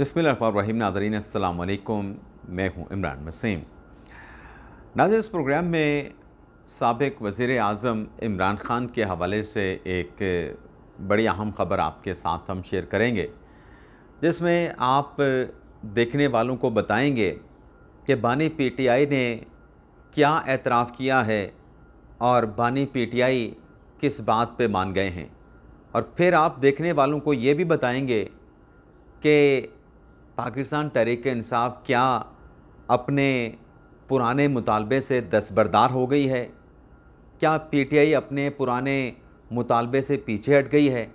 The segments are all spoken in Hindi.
रहीम नादरीन अल्लाम मैं हूँ इमरान वसीम नाजर इस प्रोग्राम में सबक वज़ी अजम इमरान ख़ान के हवाले से एक बड़ी अहम ख़बर आपके साथ हम शेयर करेंगे जिसमें आप देखने वालों को बताएंगे कि बानी पीटीआई ने क्या एतराफ़ किया है और बानी पीटीआई किस बात पे मान गए हैं और फिर आप देखने वालों को ये भी बताएंगे कि पाकिस्तान तहरीक इंसाफ क्या अपने पुराने मुतालबे से दस्तबरदार हो गई है क्या पीटीआई अपने पुराने मुतालबे से पीछे हट गई है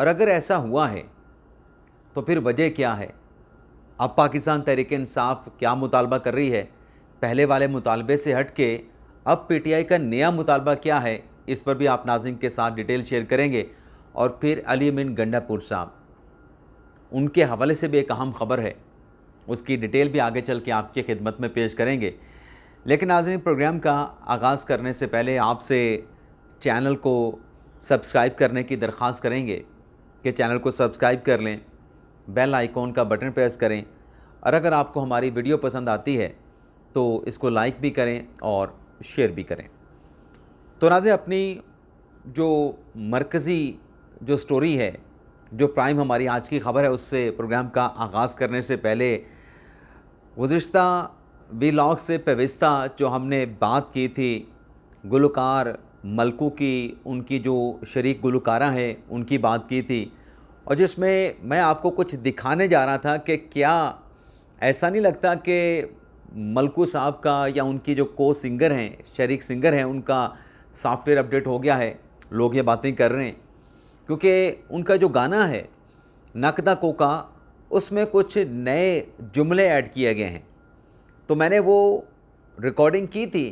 और अगर ऐसा हुआ है तो फिर वजह क्या है अब पाकिस्तान तहरीक इंसाफ क्या मुतालबा कर रही है पहले वाले मुतालबे से हट के अब पीटीआई का नया मुतालबा क्या है इस पर भी आप नाजिम के साथ डिटेल शेयर करेंगे और फिर अली मिन गंडापुर साहब उनके हवाले से भी एक अहम खबर है उसकी डिटेल भी आगे चल के आपकी खिदमत में पेश करेंगे लेकिन नाजरीन प्रोग्राम का आगाज़ करने से पहले आपसे चैनल को सब्सक्राइब करने की दरख्वास्त करेंगे कि चैनल को सब्सक्राइब कर लें बेल आइकॉन का बटन प्रेस करें और अगर आपको हमारी वीडियो पसंद आती है तो इसको लाइक भी करें और शेयर भी करें तो नाजे अपनी जो मरकज़ी जो स्टोरी है जो प्राइम हमारी आज की खबर है उससे प्रोग्राम का आगाज़ करने से पहले गुज्त वीलॉग से पेविस्ता जो हमने बात की थी गुलकार मलकू की उनकी जो शरीक गुलकारा है उनकी बात की थी और जिसमें मैं आपको कुछ दिखाने जा रहा था कि क्या ऐसा नहीं लगता कि मलकू साहब का या उनकी जो को सिंगर हैं शरीक सिंगर हैं उनका सॉफ्टवेयर अपडेट हो गया है लोग ये बातें कर रहे हैं क्योंकि उनका जो गाना है नकदा कोका उसमें कुछ नए जुमले ऐड किए गए हैं तो मैंने वो रिकॉर्डिंग की थी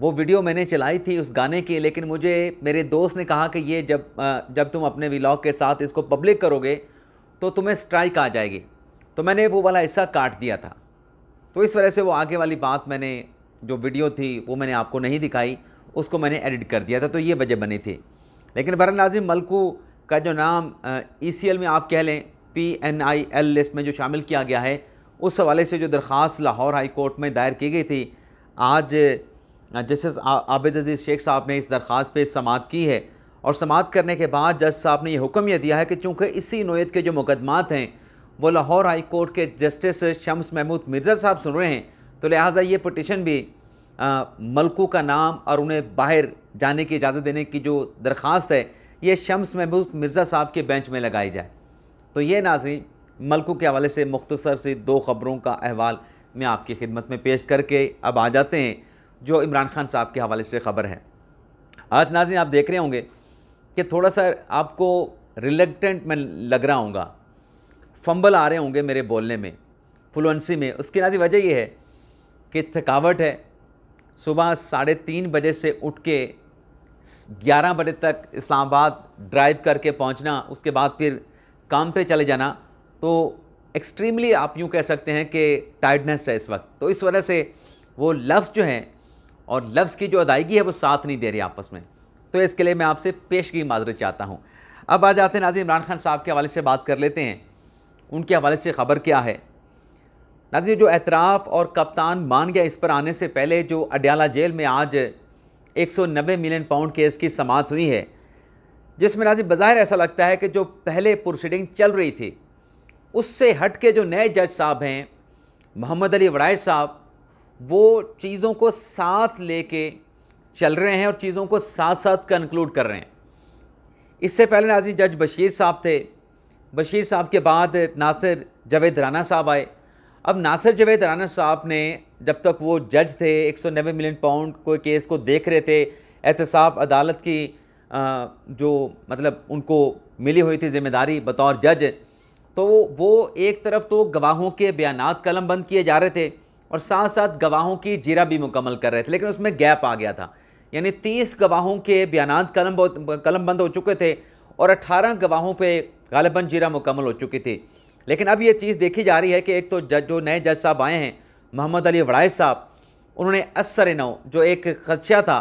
वो वीडियो मैंने चलाई थी उस गाने की लेकिन मुझे मेरे दोस्त ने कहा कि ये जब जब तुम अपने व्लॉग के साथ इसको पब्लिक करोगे तो तुम्हें स्ट्राइक आ जाएगी तो मैंने वो वाला हिस्सा काट दिया था तो इस वजह से वो आगे वाली बात मैंने जो वीडियो थी वो मैंने आपको नहीं दिखाई उसको मैंने एडिट कर दिया था तो ये वजह बनी थी लेकिन बहर नाजिम मलकू का जो नाम ई सी एल में आप कह लें P N I L list में जो शामिल किया गया है उस हवाले से जो दरख्वास्त लाहौर हाई कोर्ट में दायर की गई थी आज जस्टिस आबिद अजीज़ शेख साहब ने इस दरख्वास्त पर समात की है और समात करने के बाद जज साहब ने यह हुक्म यह दिया है कि चूँकि इसी नोयत के जो मुकदमात हैं वो लाहौर हाई कोर्ट के जस्टिस शम्स महमूद मिर्ज़ा साहब सुन रहे हैं तो लिहाजा ये पटिशन भी मलकों का नाम और उन्हें बाहर जाने की इजाज़त देने की जो दरख्वास्त है ये शम्स महमूद मिर्ज़ा साहब के बेंच में लगाई जाए तो ये नाजी मलकों के हवाले से मुख्तसर से दो ख़बरों का अहवाल मैं आपकी खिदमत में पेश करके अब आ जाते हैं जो इमरान खान साहब के हवाले से ख़बर है आज नाजी आप देख रहे होंगे कि थोड़ा सा आपको रिलेक्टेंट मैं लग रहा हूँ फंबल आ रहे होंगे मेरे बोलने में फ्लुएंसी में उसकी नाजी वजह यह है कि थकावट है सुबह साढ़े तीन बजे से उठ के ग्यारह बजे तक इस्लामाबाद ड्राइव करके पहुंचना उसके बाद फिर काम पे चले जाना तो एक्सट्रीमली आप यूँ कह सकते हैं कि टाइडनेस है इस वक्त तो इस वजह से वो लफ्ज़ जो हैं और लफ्ज़ की जो अदायगी है वो साथ नहीं दे रही आपस में तो इसके लिए मैं आपसे पेश की माजरत चाहता हूँ अब आ जाते हैं नाजी इमरान खान साहब के हवाले से बात कर लेते हैं उनके हवाले से ख़बर क्या है नाजी जो एतराफ़ और कप्तान मान गया इस पर आने से पहले जो अडयाला जेल में आज 190 मिलियन पाउंड केस की समात हुई है जिसमें नाजी बज़ाहिर ऐसा लगता है कि जो पहले प्रोसीडिंग चल रही थी उससे हट के जो नए जज साहब हैं मोहम्मद अली वड़ाई साहब वो चीज़ों को साथ लेके चल रहे हैं और चीज़ों को साथ साथ कंक्लूड कर रहे हैं इससे पहले नाजी जज बशीर साहब थे बशीर साहब के बाद नासिर जावेद राना साहब आए अब नासिर जवेद राना साहब ने जब तक वो जज थे एक सौ नब्बे मिलियन पाउंड को केस को देख रहे थे एहतसाब अदालत की जो मतलब उनको मिली हुई थी जिम्मेदारी बतौर जज तो वो एक तरफ तो गवाहों के बयान कलम बंद किए जा रहे थे और साथ साथ गवाहों की जीरा भी मुकम्मल कर रहे थे लेकिन उसमें गैप आ गया था यानी तीस गवाहों के बयान कलम कलम बंद हो चुके थे और अट्ठारह गवाहों पर गालबन जीरा मुकम्मल हो चुकी थी लेकिन अब ये चीज़ देखी जा रही है कि एक तो जज जो नए जज साहब आए हैं मोहम्मद अली वड़ाए साहब उन्होंने असर नौ जो एक खदशा था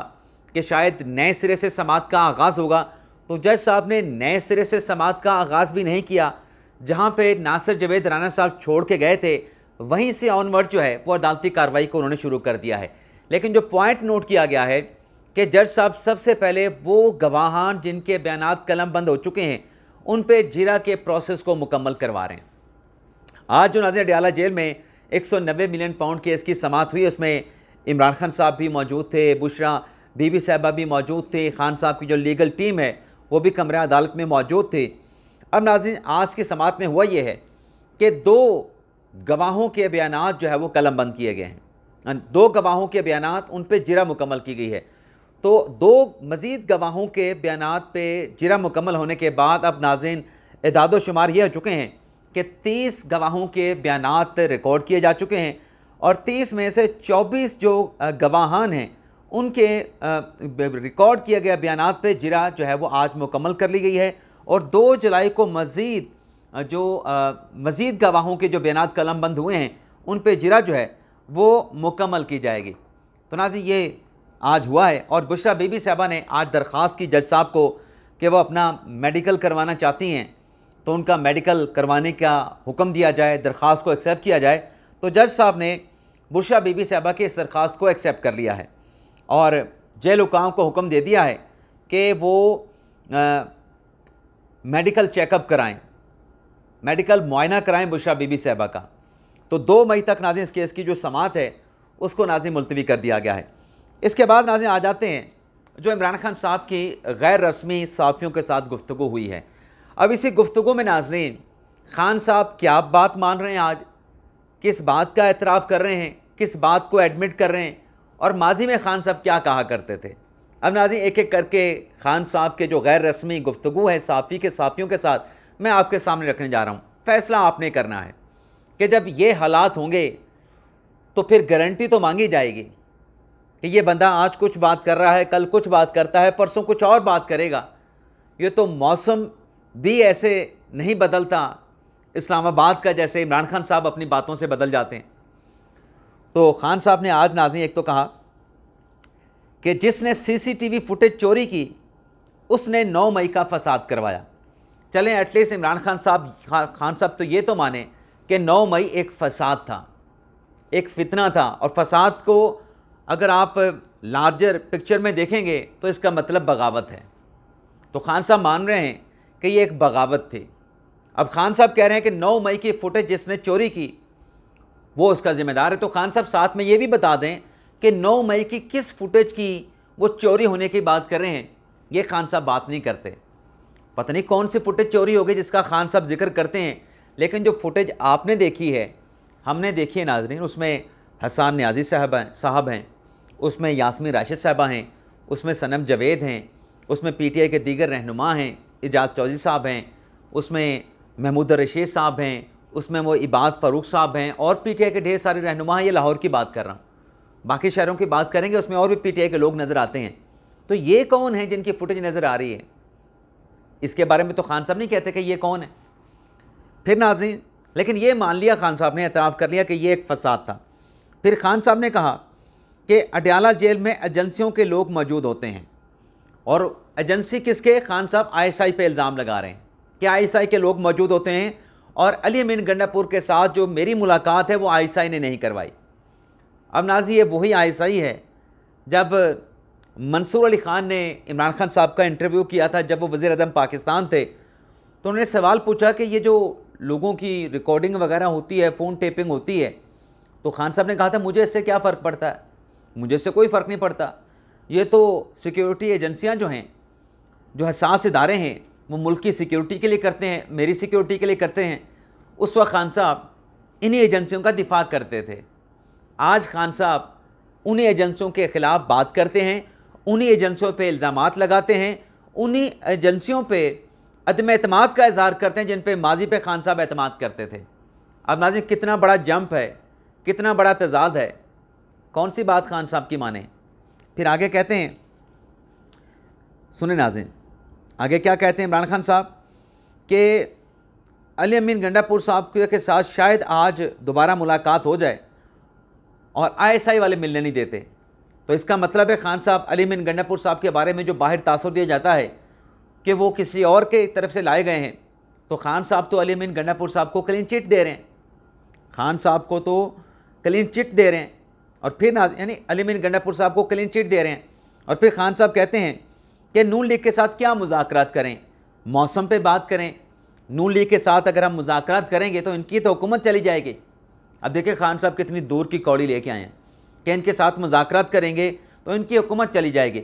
कि शायद नए सिरे से समात का आगाज़ होगा तो जज साहब ने नए सिरे से समात का आगाज़ भी नहीं किया जहाँ पर नासिर जवेद राना साहब छोड़ के गए थे वहीं से ऑनवर्ड जो है वो अदालती कार्रवाई को उन्होंने शुरू कर दिया है लेकिन जो पॉइंट नोट किया गया है कि जज साहब सबसे पहले वो गवाहान जिनके बयान कलम बंद हो चुके हैं उन पर जिरा के प्रोसेस को मुकम्मल करवा रहे हैं आज जो नाजिर अडियाला जेल में 190 मिलियन पाउंड केस की समात हुई उसमें इमरान खान साहब भी मौजूद थे बुशरा बीबी साहबा भी मौजूद थे खान साहब की जो लीगल टीम है वो भी कमरा अदालत में मौजूद थे अब नाजिन आज की समात में हुआ ये है कि दो गवाहों के बयान जो है वो कलम बंद किए गए हैं दो गवाहों के बयान उन पर जरा मुकम्मल की गई है तो दो मज़ीद गवाहों के बयान पर जरा मुकम्मल होने के बाद अब नाजिन इदादोशुमार ये हो चुके हैं कि 30 गवाहों के बयान रिकॉर्ड किए जा चुके हैं और 30 में से 24 जो गवाहान हैं उनके रिकॉर्ड किया गया बयान पे जिरा जो है वो आज मुकम्मल कर ली गई है और 2 जुलाई को मज़ीद जो मज़ीद गवाहों के जो बयान कलम बंद हुए हैं उन पे जिरा जो है वो मुकम्मल की जाएगी तो नाजी ये आज हुआ है और बुशरा बीबी साहबा ने आज दरख्वास्त की जज साहब को कि वो अपना मेडिकल करवाना चाहती हैं तो उनका मेडिकल करवाने का हुक्म दिया जाए दरख्वास को एक्सेप्ट किया जाए तो जज साहब ने बुरशा बीबी साहबा की इस दरख्वास्त को एक्सेप्ट कर लिया है और जेल हुकाम को हुक्म दे दिया है कि वो आ, मेडिकल चेकअप कराएं मेडिकल मुआयना कराएं बुरशा बीबी साहबा का तो दो मई तक नाजिम इस केस की जो समात है उसको नाजिम मुलतवी कर दिया गया है इसके बाद नाजिम आ जाते हैं जो इमरान खान साहब की गैर रस्मी साफियों के साथ गुफ्तु हुई है अब इसी गुफ्तु में नाजरीन खान साहब क्या आप बात मान रहे हैं आज किस बात का एतराफ़ कर रहे हैं किस बात को एडमिट कर रहे हैं और माजी में खान साहब क्या कहा करते थे अब नाजी एक एक करके खान साहब के जो गैर रस्मी गुफ्तु है साफ़ी के साफ़ियों के साथ मैं आपके सामने रखने जा रहा हूँ फ़ैसला आपने करना है कि जब ये हालात होंगे तो फिर गारंटी तो मांगी जाएगी कि ये बंदा आज कुछ बात कर रहा है कल कुछ बात करता है परसों कुछ और बात करेगा ये तो मौसम भी ऐसे नहीं बदलता इस्लामाबाद का जैसे इमरान खान साहब अपनी बातों से बदल जाते हैं तो खान साहब ने आज नाजी एक तो कहा कि जिसने सीसीटीवी फुटेज चोरी की उसने 9 मई का फसाद करवाया चलें एटलीस्ट इमरान खान साहब खान साहब तो ये तो माने कि 9 मई एक फसाद था एक फितना था और फसाद को अगर आप लार्जर पिक्चर में देखेंगे तो इसका मतलब बगावत है तो खान साहब मान रहे हैं कि ये एक बगावत थी अब खान साहब कह रहे हैं कि 9 मई की फुटेज जिसने चोरी की वो उसका ज़िम्मेदार है तो खान साहब साथ में ये भी बता दें कि 9 मई की किस फुटेज की वो चोरी होने की बात कर रहे हैं ये खान साहब बात नहीं करते पता नहीं कौन सी फुटेज चोरी हो गई जिसका खान साहब जिक्र करते हैं लेकिन जो फुटेज आपने देखी है हमने देखी है नाजरीन उसमें हसान न्याजी साहब हैं साहब हैं उसमें यासमी राशिद साहबा हैं उसमें सनम जवेद हैं उसमें पीटीआई के दीगर रहनुमा हैं इजाज चौधरी साहब हैं उसमें महमूद रशीद साहब हैं उसमें वो इबाद फ़ारूक साहब हैं और पीटीआई के ढेर सारे रहनुमा हैं ये लाहौर की बात कर रहा हूँ बाकी शहरों की बात करेंगे उसमें और भी पीटीआई के लोग नज़र आते हैं तो ये कौन है जिनकी फ़ुटेज नज़र आ रही है इसके बारे में तो खान साहब नहीं कहते कि ये कौन है फिर नाजरीन लेकिन ये मान लिया खान साहब ने एतराफ़ कर लिया कि ये एक फसाद था फिर खान साहब ने कहा कि अडयाला जेल में एजेंसियों के लोग मौजूद होते हैं और एजेंसी किसके खान साहब आईएसआई पे इल्ज़ाम लगा रहे हैं कि आईएसआई के लोग मौजूद होते हैं और अली अमीन गंडापुर के साथ जो मेरी मुलाकात है वो आईएसआई ने नहीं करवाई अब नाजी ये वही आईएसआई है जब मंसूर अली खान ने इमरान खान साहब का इंटरव्यू किया था जब वो वज़ी अजम पाकिस्तान थे तो उन्होंने सवाल पूछा कि ये जो लोगों की रिकॉर्डिंग वगैरह होती है फ़ोन टेपिंग होती है तो खान साहब ने कहा था मुझे इससे क्या फ़र्क पड़ता है मुझे इससे कोई फ़र्क नहीं पड़ता ये तो सिक्योरिटी एजेंसियां जो हैं जो हसास इदारे हैं वो मुल्क की सिक्योरिटी के लिए करते हैं मेरी सिक्योरिटी के लिए करते हैं उस वक्त खान साहब इन्हीं एजेंसियों का दिफा करते थे आज खान साहब उन्हीं एजेंसियों के ख़िलाफ़ बात करते हैं उन्हीं एजेंसियों पर इल्ज़ाम लगाते हैं उन्हीं एजेंसियों पर अदम अतम का इजहार करते हैं जिन पर माजी पर खान साहब अहतम करते थे अब नाजिन कितना बड़ा जंप है कितना बड़ा तजाद है कौन सी बात खान साहब की माने फिर आगे कहते हैं सुने नाजिन आगे क्या कहते हैं इमरान खान साहब कि अली अमीन गंडापुर साहब के साथ शायद आज दोबारा मुलाकात हो जाए और आईएसआई वाले मिलने नहीं देते तो इसका मतलब है खान साहब अली अमीन गंडापुर साहब के बारे में जो बाहर तासर दिया जाता है कि वो किसी और के तरफ से लाए गए हैं तो खान साहब तो अली अमीन गंडापुर साहब को क्लीन चिट दे रहे हैं खान साहब को तो क्लीन चिट दे रहे हैं और फिर यानी अली अमीन गंडापुर साहब को क्लीन चिट दे रहे हैं और फिर खान साहब कहते हैं कि नून लीग के साथ क्या मुजाकर करें मौसम पर बात करें नून लीग के साथ अगर हम मुजाकर करेंगे तो इनकी तो हुकूमत चली जाएगी अब देखिए खान साहब कितनी दूर की कौड़ी लेके आए हैं कि इनके साथ मुजाकर करेंगे तो इनकी हुकूमत चली जाएगी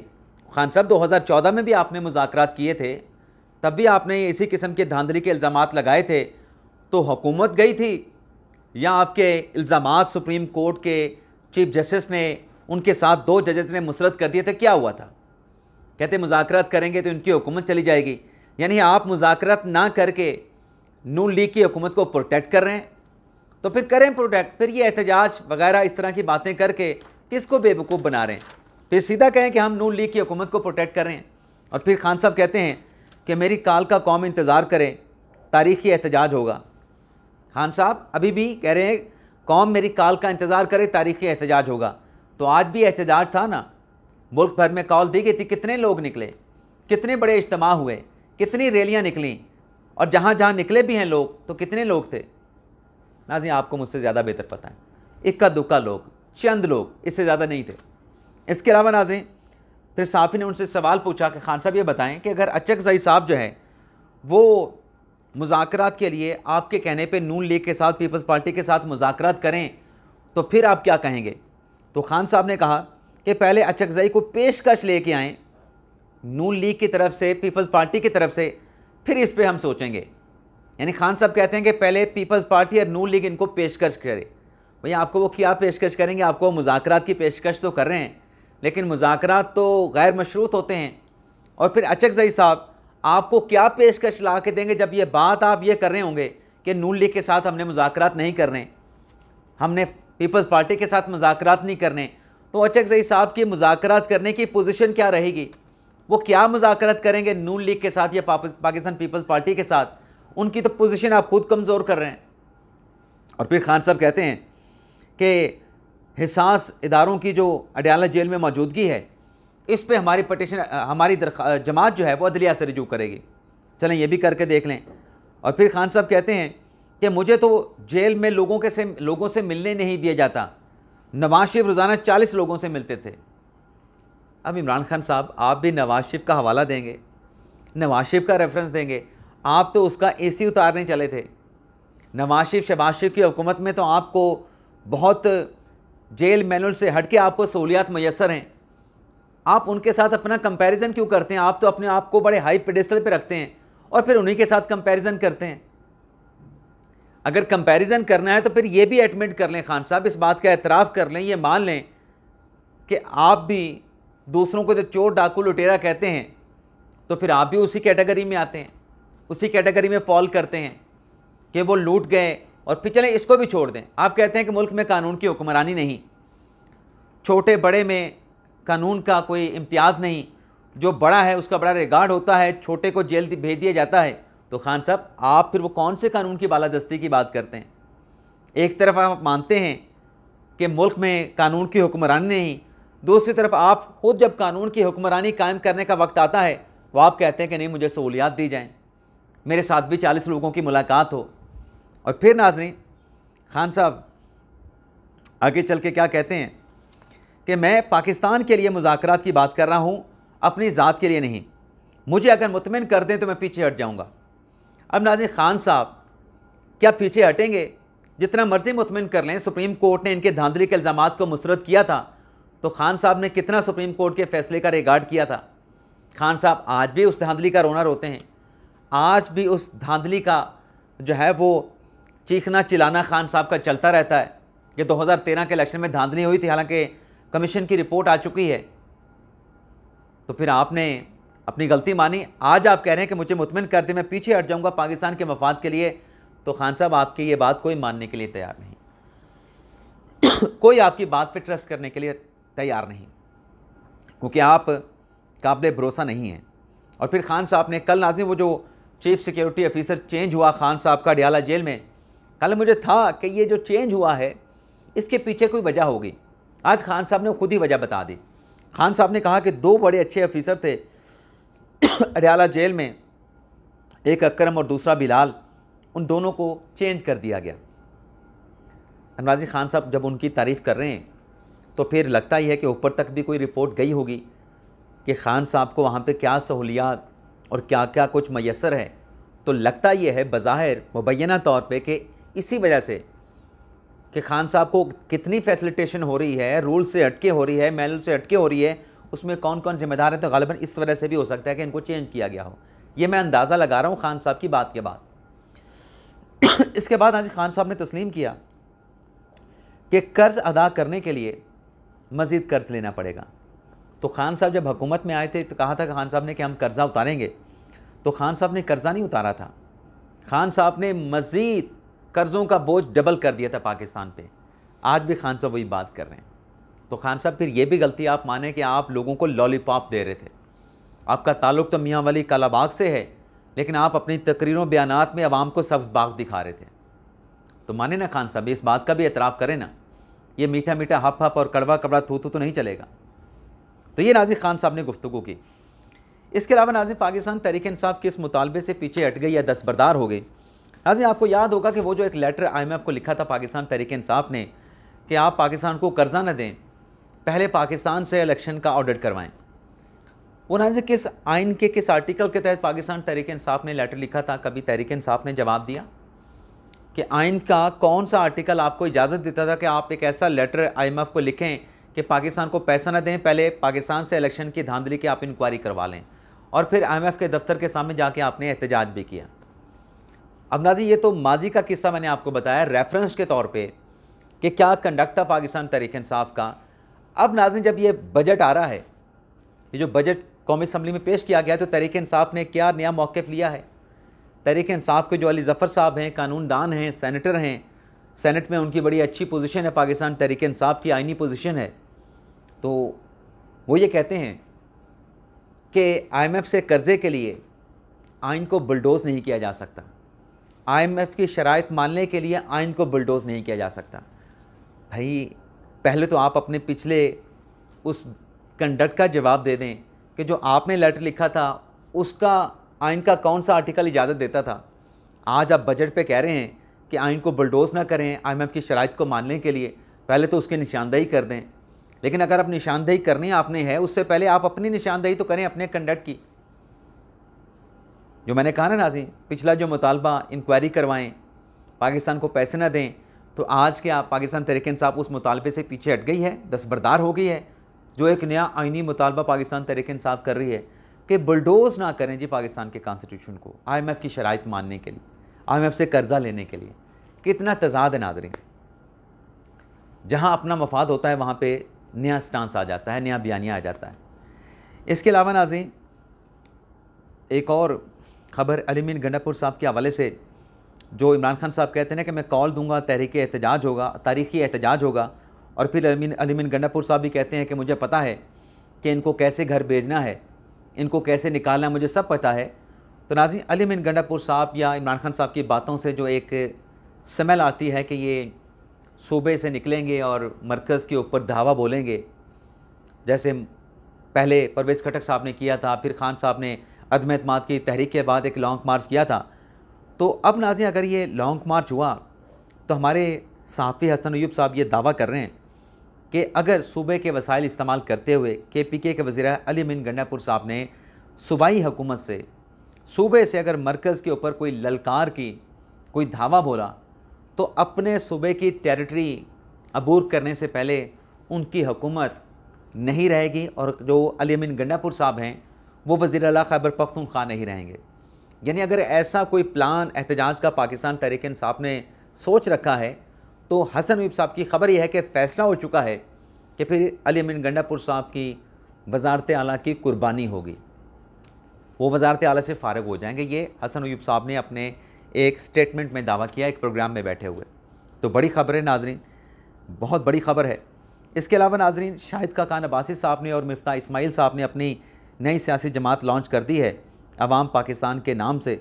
खान साहब 2014 में भी आपने मुजाकर किए थे तब भी आपने इसी किस्म के धांधली के इल्ज़ाम लगाए थे तो हुकूमत गई थी या आपके इल्ज़ाम सुप्रीम कोर्ट के चीफ जस्टिस ने उनके साथ दो जजेस ने मुसरत कर दिए थे क्या हुआ था कहते मुजाकरत करेंगे तो इनकी हुकूमत चली जाएगी यानी आप मुजाकरत ना करके नू लीग की हुकूमत को प्रोटेक्ट कर रहे हैं तो फिर करें प्रोटेक्ट फिर ये एहतजाज वगैरह इस तरह की बातें करके किसको बेवकूफ़ बना रहे हैं फिर सीधा कहें कि हम नू लीग की हुकूमत को प्रोटेक्ट कर रहे हैं और फिर खान साहब कहते हैं कि मेरी काल का कौम इंतज़ार करें तारीखी एहतजाज होगा खान साहब अभी भी कह रहे हैं कौम मेरी काल का इंतज़ार करे तारीखी एहतजाज होगा तो आज भी एहतजाज था ना मुल्क भर में कॉल दी गई थी कितने लोग निकले कितने बड़े इज्तम हुए कितनी रैलियाँ निकली और जहाँ जहाँ निकले भी हैं लोग तो कितने लोग थे नाजी आपको मुझसे ज़्यादा बेहतर पता है इक्का दुक्का लोग चंद लोग इससे ज़्यादा नहीं थे इसके अलावा नाजी फिर साफ़ी ने उनसे सवाल पूछा कि खान साहब ये बताएं कि अगर अचक जई साहब जो है वो मुजाकर के लिए आपके कहने पे नून लीग के साथ पीपल्स पार्टी के साथ मुजाकर करें तो फिर आप क्या कहेंगे तो खान साहब ने कहा कि पहले अचकजई को पेशकश लेके आएँ नून लीग की तरफ से पीपल्स पार्टी की तरफ से फिर इस पर हम सोचेंगे यानी खान साहब कहते हैं कि पहले पीपल्स पार्टी और नून लीग इनको पेशकश करे भैया आपको वो क्या पेशकश करेंगे आपको मुजाकरात की पेशकश तो कर रहे हैं लेकिन मुजाकर तो गैर मशरूत होते हैं और फिर अचकजई साहब आपको क्या पेशकश ला के देंगे जब ये बात आप ये कर रहे होंगे कि नून लीग के साथ हमने मुजाकर नहीं करने हमने पीपल्स पार्टी के साथ मुजाकर नहीं करने तो अचकजई अच्छा, साहब की मुजाकर करने की पोजीशन क्या रहेगी वो क्या मुजाकर करेंगे नून लीग के साथ या पाकिस्तान पीपल्स पार्टी के साथ उनकी तो पोजीशन आप खुद कमज़ोर कर रहे हैं और फिर खान साहब कहते हैं कि हिसास इदारों की जो अडयाला जेल में मौजूदगी है इस पर हमारी पटिशन हमारी जमात जो है वो अदलिया से रजू करेगी चलें ये भी करके देख लें और फिर खान साहब कहते हैं कि मुझे तो जेल में लोगों के से लोगों से मिलने नहीं दिया जाता नवाज शरीफ रोज़ाना चालीस लोगों से मिलते थे अब इमरान खान साहब आप भी नवाज शरीफ का हवाला देंगे नवाज शरीफ का रेफरेंस देंगे आप तो उसका ए सी उतारने चले थे नवाज शरीफ शहबाज शरीफ की हुकूमत में तो आपको बहुत जेल मैनुअल से हट के आपको सहूलियात मैसर हैं आप उनके साथ अपना कंपैरिजन क्यों करते हैं आप तो अपने आप को बड़े हाई पेडिस्टल पे रखते हैं और फिर उन्हीं के साथ कंपैरिजन करते हैं अगर कंपैरिजन करना है तो फिर ये भी एडमिट कर लें खान साहब इस बात का एतराफ़ कर लें ये मान लें कि आप भी दूसरों को जो चोर डाकू लुटेरा कहते हैं तो फिर आप भी उसी कैटेगरी में आते हैं उसी कैटेगरी में फॉल करते हैं कि वो लूट गए और फिर चलें इसको भी छोड़ दें आप कहते हैं कि मुल्क में कानून की हुक्मरानी नहीं छोटे बड़े में कानून का कोई इम्तियाज़ नहीं जो बड़ा है उसका बड़ा रिगार्ड होता है छोटे को जेल भेज दिया जाता है तो खान साहब आप फिर वो कौन से कानून की बालादस्ती की बात करते हैं एक तरफ आप मानते हैं कि मुल्क में कानून की हुक्मरानी नहीं दूसरी तरफ आप खुद जब कानून की हुक्मरानी कायम करने का वक्त आता है तो आप कहते हैं कि नहीं मुझे सहूलियात दी जाएँ मेरे साथ भी चालीस लोगों की मुलाकात हो और फिर नाजरी खान साहब आगे चल के क्या कहते हैं कि मैं पाकिस्तान के लिए मुजाकरात की बात कर रहा हूँ अपनी ज़ात के लिए नहीं मुझे अगर मुतमिन कर दें तो मैं पीछे हट जाऊँगा अब नाजिर खान साहब क्या पीछे हटेंगे जितना मर्जी मुतमिन कर लें सुप्रीम कोर्ट ने इनके धांधली के इल्ज़ाम को मुस्रद किया था तो खान साहब ने कितना सुप्रीम कोर्ट के फैसले का रिगार्ड किया था खान साहब आज भी उस धांधली का रोना रोते हैं आज भी उस धांधली का जो है वो चीखना चिलाना खान साहब का चलता रहता है कि 2013 के इलेक्शन में धांधली हुई थी हालांकि कमीशन की रिपोर्ट आ चुकी है तो फिर आपने अपनी गलती मानी आज आप कह रहे हैं कि मुझे मुतमिन कर दे मैं पीछे हट जाऊँगा पाकिस्तान के मफाद के लिए तो खान साहब आपकी ये बात कोई मानने के लिए तैयार नहीं कोई आपकी बात पर ट्रस्ट करने के लिए तैयार नहीं क्योंकि आप काबिल भरोसा नहीं हैं और फिर खान साहब ने कल नाजिम वो जो चीफ सिक्योरिटी ऑफिसर चेंज हुआ खान साहब का डियाला जेल में कल मुझे था कि ये जो चेंज हुआ है इसके पीछे कोई वजह होगी आज खान साहब ने खुद ही वजह बता दी खान साहब ने कहा कि दो बड़े अच्छे ऑफिसर थे अडयाला जेल में एक अक्रम और दूसरा बिलाल उन दोनों को चेंज कर दिया गया अनवाजी खान साहब जब उनकी तारीफ़ कर रहे हैं तो फिर लगता ही है कि ऊपर तक भी कोई रिपोर्ट गई होगी कि खान साहब को वहाँ पे क्या सहूलियात और क्या क्या कुछ मैसर है तो लगता ये है बज़ाहिर मुबैना तौर पे कि इसी वजह से कि खान साहब को कितनी फैसिलिटेशन हो रही है रूल से हटके हो रही है मैनुअल से हटके हो रही है उसमें कौन कौन जिम्मेदार है तो गालिबा इस वजह से भी हो सकता है कि इनको चेंज किया गया हो ये मैं अंदाज़ा लगा रहा हूँ खान साहब की बात के बाद इसके बाद आज खान साहब ने तस्लीम किया कि कर्ज अदा करने के लिए मज़ीद कर्ज लेना पड़ेगा तो खान साहब जब हुकूमत में आए थे तो कहा था खान साहब ने कि हम कर्ज़ा उतारेंगे तो खान साहब ने कर्ज़ा नहीं उतारा था खान साहब ने मज़ीद कर्ज़ों का बोझ डबल कर दिया था पाकिस्तान पे आज भी खान साहब वही बात कर रहे हैं तो खान साहब फिर ये भी गलती आप माने कि आप लोगों को लॉलीपॉप दे रहे थे आपका ताल्लुक तो मियाँ वाली कालाबाग से है लेकिन आप अपनी तकरीरों बयान में आवाम को सब्ज़ बाग दिखा रहे थे तो माने ना खान साहब इस बात का भी एतराफ़ करें ना ये मीठा मीठा हप हप और कड़वा कड़वा थू थू तो नहीं चलेगा तो ये नाजिक खान साहब ने गुफ्तु की इसके अलावा नाजिक पाकिस्तान तरीक इंसाफ के इस मुतालबे से पीछे हट गई या दस्तबरदार हो गई नाजिक आपको याद होगा कि वो जो एक लेटर आई को लिखा था पाकिस्तान तरीक इंसाफ ने कि आप पाकिस्तान को कर्जा न दें पहले पाकिस्तान से इलेक्शन का ऑडिट करवाएं उन्होंने किस आइन के किस आर्टिकल के तहत पाकिस्तान तहरीक इंसाफ ने लेटर लिखा था कभी तहरीक इंसाफ ने जवाब दिया कि आइन का कौन सा आर्टिकल आपको इजाज़त देता था कि आप एक ऐसा लेटर एफ को लिखें कि पाकिस्तान को पैसा ना दें पहले पाकिस्तान से इलेक्शन की धांधली की आप इंक्वायरी करवा लें और फिर आईएमएफ के दफ्तर के सामने जाके आपने एहतजाज भी किया अब नाजी ये तो माजी का किस्सा मैंने आपको बताया रेफरेंस के तौर पर कि क्या कंडक्ट था पाकिस्तान तहरीक इंसाफ का अब नाजिन जब ये बजट आ रहा है ये जो बजट कौमी असम्बली में पेश किया गया तो तहरीक इंसाफ ने क्या नया मौक़ लिया है तहरीक इंसाफ के जो अली ज़फ़र साहब हैं कानून दान हैं सैनिटर हैं सैनट में उनकी बड़ी अच्छी पोज़िशन है पाकिस्तान तहरीक इंसाफ की आइनी पोजीशन है तो वो ये कहते हैं कि आई एम एफ से कर्ज़े के लिए आइन को बुलडोज़ नहीं किया जा सकता आई एम एफ की शरात मानने के लिए आइन को बुलडोज़ नहीं किया जा सकता भाई पहले तो आप अपने पिछले उस कंडक्ट का जवाब दे दें कि जो आपने लेटर लिखा था उसका आइन का कौन सा आर्टिकल इजाज़त देता था आज आप बजट पे कह रहे हैं कि आइन को बुलडोज़ ना करें आईएमएफ की शराइ को मानने के लिए पहले तो उसकी निशानदेही कर दें लेकिन अगर आप निशानदेही करनी आपने है उससे पहले आप अपनी निशानदेही तो करें अपने कंडक्ट की जो मैंने कहा ना नाजी पिछला जो मुतालबा इंक्वायरी करवाएँ पाकिस्तान को पैसे ना दें तो आज के आप पाकिस्तान तहरीक इंसाफ उस मुतालबे से पीछे हट गई है दस्बरदार हो गई है जो एक नया आइनी मुतालबा पाकिस्तान तहरीक इंसाफ कर रही है कि बुलडोज़ ना करें जी पाकिस्तान के कॉन्स्टिट्यूशन को आई एम एफ़ की शराइ मानने के लिए आई एम एफ़ से कर्ज़ा लेने के लिए कितना तजाद है नाजरीन जहाँ अपना मफाद होता है वहाँ पर नया स्टांस आ जाता है नया बयानिया आ जाता है इसके अलावा नाजी एक और ख़बर अलीमिन गंडापुर साहब के हवाले से जो इमरान खान साहब कहते हैं कि मैं कॉल दूंगा तहरीक एहतजाज होगा तारीखी एहतजाज होगा और फिर अलमिन अलमिन गंडापुर साहब भी कहते हैं कि मुझे पता है कि इनको कैसे घर भेजना है इनको कैसे निकालना मुझे सब पता है तो नाजी अलमिन गंडापुर साहब या इमरान खान साहब की बातों से जो एक समल आती है कि ये सूबे से निकलेंगे और मरकज़ के ऊपर धावा बोलेंगे जैसे पहले परवेज़ खटक साहब ने किया था फिर खान साहब ने अदम अतमाद की तहरीक के बाद एक लॉन्ग मार्च किया था तो अब नाजी अगर ये लॉन्ग मार्च हुआ तो हमारे सहाफ़ी हसन यूब साहब ये दावा कर रहे हैं कि अगर सूबे के वसाइल इस्तेमाल करते हुए के पी के के वज़ी अली मिन गंडापुर साहब ने सूबाई हुकूमत से सूबे से अगर मरकज़ के ऊपर कोई ललकार की कोई धावा बोला तो अपने सूबे की टेरिटरी अबूर करने से पहले उनकी हुकूमत नहीं रहेगी और जो अली अमीन गंडापुर साहब हैं वो वज़ी अला खैबर पख्तूनख्वा नहीं रहेंगे यानी अगर ऐसा कोई प्लान एहतजाज का पाकिस्तान तहरीक साहब ने सोच रखा है तो हसन हबीब साहब की खबर यह है कि फ़ैसला हो चुका है कि फिर अली अमीन गंडापुर साहब की वजारत आला की कुर्बानी होगी वो वजारत आला से फारग हो जाएंगे ये हसन अयूब साहब ने अपने एक स्टेटमेंट में दावा किया एक प्रोग्राम में बैठे हुए तो बड़ी खबर है नाजरीन बहुत बड़ी खबर है इसके अलावा नाजरीन शाहिद का खान अबासी साहब ने और मफ्ता इसमाइल साहब ने अपनी नई सियासी जमात लॉन्च कर दी है अवाम पाकिस्तान के नाम से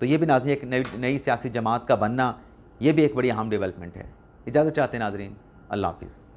तो ये भी नाजरीन एक नई नई सियासी जमात का बनना ये भी एक बड़ी अहम डेवलपमेंट है इजाज़त चाहते हैं नाजरीन अल्लाह हाफिज़